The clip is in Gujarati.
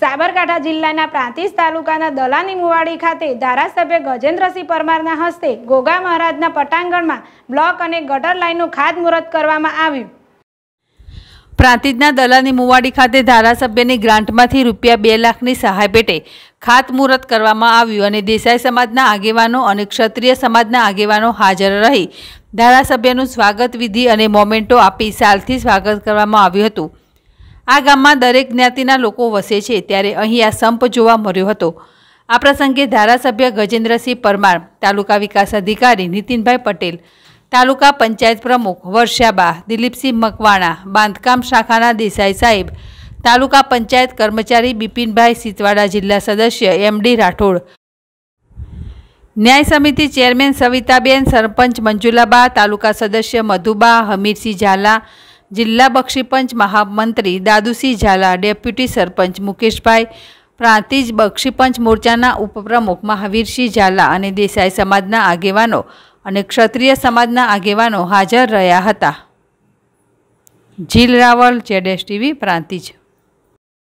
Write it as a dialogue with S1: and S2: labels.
S1: સાબરકાંઠા જિલ્લાના પ્રાંતિજ તાલુકાના દલાની મુવાડી ખાતે ધારાસભ્ય ગજેન્દ્રસિંહ પરમારના હસ્તે ગોગા મહારાજના પટાંગણમાં બ્લોક અને ગટર લાઇનનું ખાતમુહૂર્ત કરવામાં આવ્યું
S2: પ્રાંતિજના દલાની મુવાડી ખાતે ધારાસભ્યની ગ્રાન્ટમાંથી રૂપિયા બે લાખની સહાય પેટે ખાતમુહૂર્ત કરવામાં આવ્યું અને દેસાઈ સમાજના આગેવાનો અને ક્ષત્રિય સમાજના આગેવાનો હાજર રહી ધારાસભ્યનું સ્વાગત વિધિ અને મોમેન્ટો આપી સાલથી સ્વાગત કરવામાં આવ્યું હતું આ ગામમાં દરેક જ્ઞાતિના લોકો વસે છે ત્યારે અહીં આ સંપ જોવા મળ્યો હતો આ પ્રસંગે ધારાસભ્ય ગજેન્દ્રસિંહ પરમાર તાલુકા વિકાસ અધિકારી નીતિનભાઈ પટેલ તાલુકા પંચાયત પ્રમુખ વર્ષાબા દિલીપસિંહ મકવાણા બાંધકામ શાખાના દેસાઈ સાહેબ તાલુકા પંચાયત કર્મચારી બિપિનભાઈ સિતવાડા જિલ્લા સદસ્ય એમડી રાઠોડ ન્યાય સમિતિ ચેરમેન સવિતાબેન સરપંચ મંજુલાબા તાલુકા સદસ્ય મધુબા હમીરસિંહ ઝાલા જિલ્લા બક્ષીપંચ મહામંત્રી દાદુસિંહ ઝાલા ડેપ્યુટી સરપંચ મુકેશભાઈ પ્રાંતિજ બક્ષીપંચ મોરચાના ઉપપ્રમુખ મહાવીરસિંહ ઝાલા અને દેસાઈ સમાજના આગેવાનો અને ક્ષત્રિય સમાજના આગેવાનો હાજર રહ્યા હતા જીલ રાવલ જેડેશ ટીવી પ્રાંતિજ